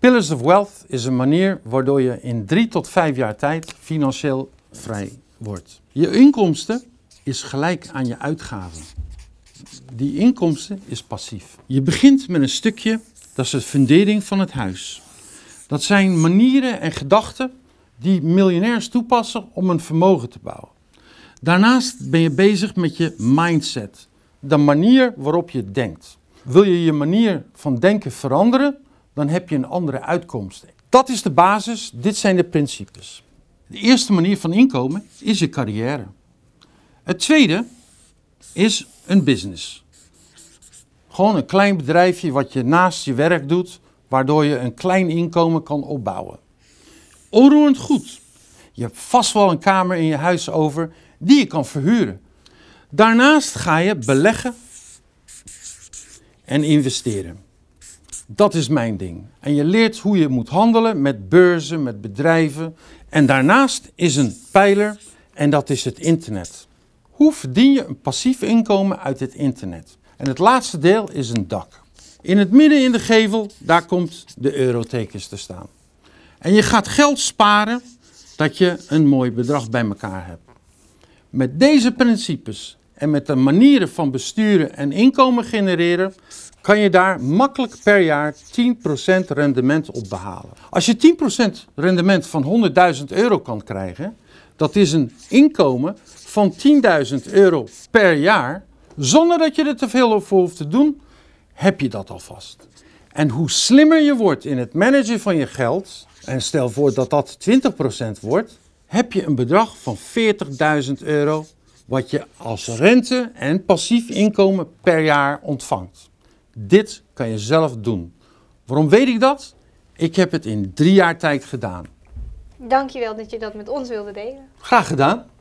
Pillars of Wealth is een manier waardoor je in drie tot vijf jaar tijd financieel vrij wordt. Je inkomsten is gelijk aan je uitgaven. Die inkomsten is passief. Je begint met een stukje, dat is de fundering van het huis. Dat zijn manieren en gedachten die miljonairs toepassen om een vermogen te bouwen. Daarnaast ben je bezig met je mindset, de manier waarop je denkt. Wil je je manier van denken veranderen, dan heb je een andere uitkomst. Dat is de basis, dit zijn de principes. De eerste manier van inkomen is je carrière. Het tweede is een business. Gewoon een klein bedrijfje wat je naast je werk doet, waardoor je een klein inkomen kan opbouwen. Onroerend goed. Je hebt vast wel een kamer in je huis over die je kan verhuren. Daarnaast ga je beleggen en investeren. Dat is mijn ding. En je leert hoe je moet handelen met beurzen, met bedrijven. En daarnaast is een pijler en dat is het internet. Hoe verdien je een passief inkomen uit het internet? En het laatste deel is een dak. In het midden in de gevel, daar komt de eurotekens te staan. En je gaat geld sparen dat je een mooi bedrag bij elkaar hebt. Met deze principes en met de manieren van besturen en inkomen genereren kan je daar makkelijk per jaar 10% rendement op behalen. Als je 10% rendement van 100.000 euro kan krijgen, dat is een inkomen van 10.000 euro per jaar, zonder dat je er te veel over hoeft te doen, heb je dat alvast. En hoe slimmer je wordt in het managen van je geld, en stel voor dat dat 20% wordt, heb je een bedrag van 40.000 euro wat je als rente en passief inkomen per jaar ontvangt. Dit kan je zelf doen. Waarom weet ik dat? Ik heb het in drie jaar tijd gedaan. Dankjewel dat je dat met ons wilde delen. Graag gedaan.